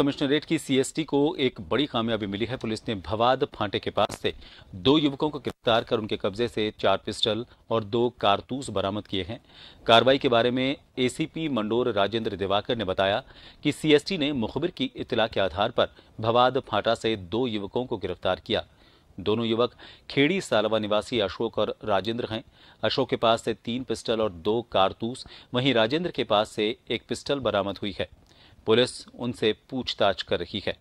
commissionerate की CST को एक बड़ी कामयाबी मिली है पुलिस ने भवाद फांटे के पास से दो युवकों को गिरफ्तार कर उनके कब्जे से चार पिस्टल और दो कारतूस बरामद किए हैं कार्रवाई के बारे में एसीपी मंडोर राजेंद्र दिवाकर ने बताया कि सीएसटी ने मुखबिर की इतला के आधार पर भवाद फांटा से दो युवकों को गिरफ्तार किया दोनों युवक खेड़ी सालवा निवासी अशोक और राजेंद्र हैं अशोक के पास से तीन पिस्टल और दो कारतूस वहीं राजेंद्र के पास से एक पिस्टल बरामद हुई है पुलिस उनसे पूछताछ कर रही है